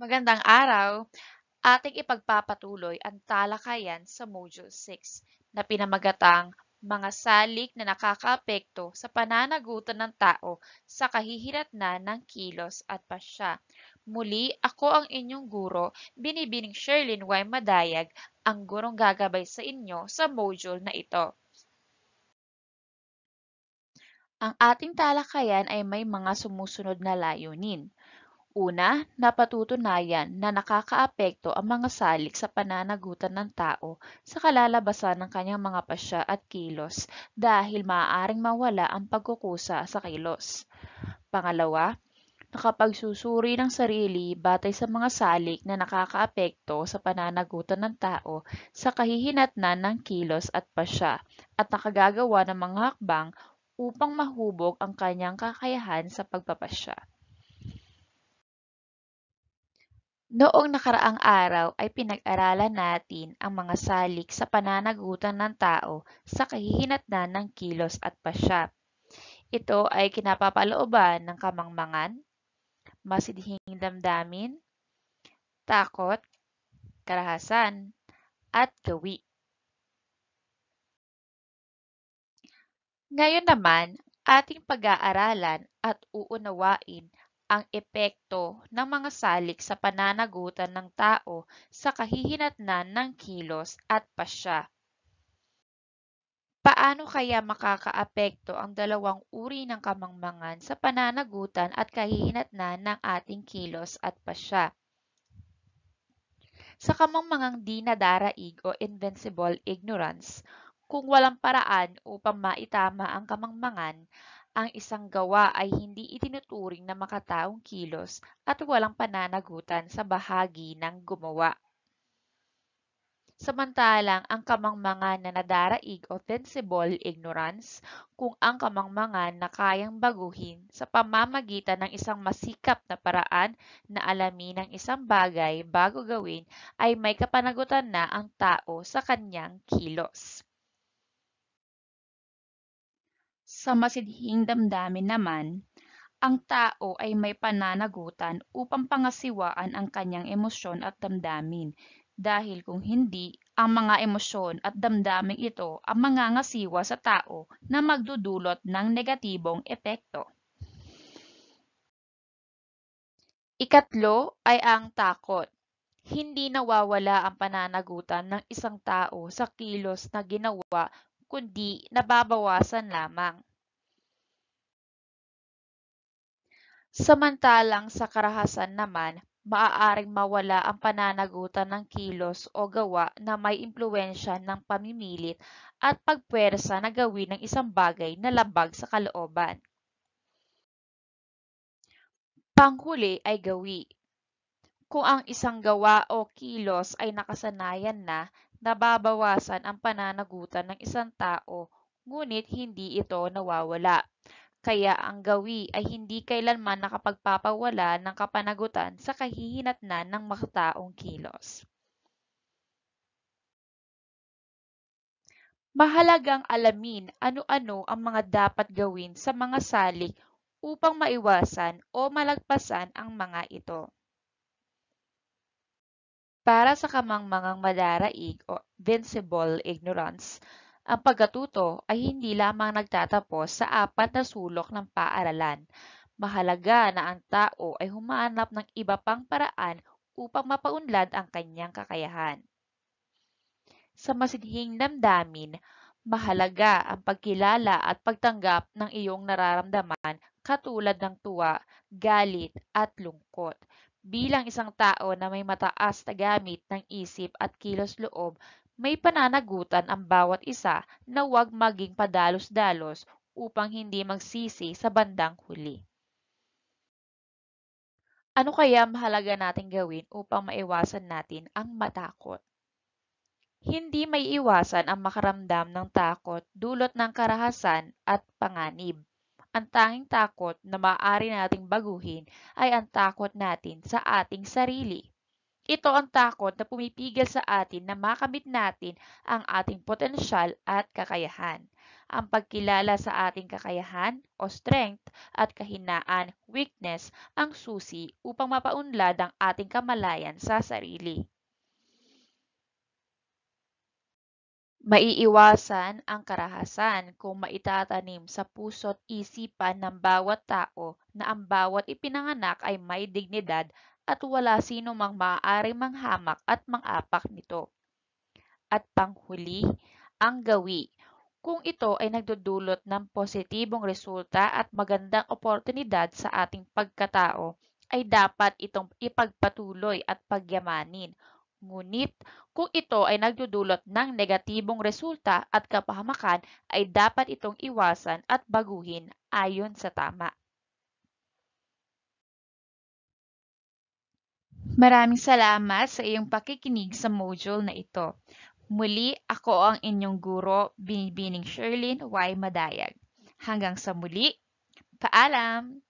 Magandang araw! Ating ipagpapatuloy ang talakayan sa Module 6 na pinamagatang mga salik na nakakaapekto sa pananagutan ng tao sa kahihinatnan ng kilos at pasya. Muli, ako ang inyong guro, binibining Sherlyn Y. Madayag, ang gurong gagabay sa inyo sa module na ito. Ang ating talakayan ay may mga sumusunod na layunin. Una, napatutunayan na nakakaapekto ang mga salik sa pananagutan ng tao sa kalalabasan ng kanyang mga pasya at kilos dahil maaaring mawala ang pagkukusa sa kilos. Pangalawa, nakapagsusuri ng sarili batay sa mga salik na nakakaapekto sa pananagutan ng tao sa kahihinatnan ng kilos at pasya at nakagagawa ng mga hakbang upang mahubog ang kanyang kakayahan sa pagpapasya. Noong nakaraang araw ay pinag-aralan natin ang mga salik sa pananagutan ng tao sa kahihinatnan ng kilos at pasyap. Ito ay kinapapalooban ng kamangmangan, masidhing damdamin, takot, karahasan, at gawi. Ngayon naman, ating pag-aaralan at uunawain ang epekto ng mga salik sa pananagutan ng tao sa kahihinatnan ng kilos at pasya. Paano kaya makakaapekto ang dalawang uri ng kamangmangan sa pananagutan at kahihinatnan ng ating kilos at pasya? Sa kamangmangang di nadaraig o invincible ignorance, kung walang paraan upang maitama ang kamangmangan, ang isang gawa ay hindi itinuturing na makataong kilos at walang pananagutan sa bahagi ng gumawa. Samantalang ang kamangmangan na nadaraig o sensible ignorance kung ang kamangmangan na kayang baguhin sa pamamagitan ng isang masikap na paraan na alamin ang isang bagay bago gawin ay may kapanagutan na ang tao sa kanyang kilos. Sa masidhing damdamin naman, ang tao ay may pananagutan upang pangasiwaan ang kanyang emosyon at damdamin dahil kung hindi, ang mga emosyon at damdaming ito ang mga ngasiwa sa tao na magdudulot ng negatibong epekto. Ikatlo ay ang takot. Hindi nawawala ang pananagutan ng isang tao sa kilos na ginawa kundi nababawasan lamang. Samantalang sa karahasan naman, maaaring mawala ang pananagutan ng kilos o gawa na may impluensya ng pamimilit at pagpwersa na gawin ng isang bagay na labag sa kalooban. Panghuli ay gawi. Kung ang isang gawa o kilos ay nakasanayan na, nababawasan ang pananagutan ng isang tao, ngunit hindi ito nawawala. Kaya ang gawi ay hindi kailanman nakapagpapawala ng kapanagutan sa kahihinatnan ng makataong kilos. Mahalagang alamin ano-ano ang mga dapat gawin sa mga salik upang maiwasan o malagpasan ang mga ito. Para sa kamangmangang madaraig o vincible ignorance, ang pagkatuto ay hindi lamang nagtatapos sa apat na sulok ng paaralan. Mahalaga na ang tao ay humaanap ng iba pang paraan upang mapaunlad ang kanyang kakayahan. Sa masidhing damdamin, mahalaga ang pagkilala at pagtanggap ng iyong nararamdaman katulad ng tuwa, galit at lungkot. Bilang isang tao na may mataas na gamit ng isip at kilos loob, may pananagutan ang bawat isa na huwag maging padalos-dalos upang hindi magsisi sa bandang huli. Ano kaya mahalaga nating gawin upang maiwasan natin ang matakot? Hindi may iwasan ang makaramdam ng takot dulot ng karahasan at panganib ang tanging takot na maaari nating baguhin ay ang takot natin sa ating sarili. Ito ang takot na pumipigil sa atin na makamit natin ang ating potensyal at kakayahan. Ang pagkilala sa ating kakayahan o strength at kahinaan, weakness, ang susi upang mapaunlad ang ating kamalayan sa sarili. Maiiwasan ang karahasan kung maitatanim sa puso't isipan ng bawat tao na ang bawat ipinanganak ay may dignidad at wala sino mang maaaring manghamak at mangapak nito. At panghuli, ang gawi, kung ito ay nagdudulot ng positibong resulta at magandang oportunidad sa ating pagkatao, ay dapat itong ipagpatuloy at pagyamanin. Ngunit, kung ito ay nagdudulot ng negatibong resulta at kapahamakan, ay dapat itong iwasan at baguhin ayon sa tama. Maraming salamat sa iyong pakikinig sa module na ito. Muli, ako ang inyong guro, Binibining Sherlyn Y. Madayag. Hanggang sa muli, paalam!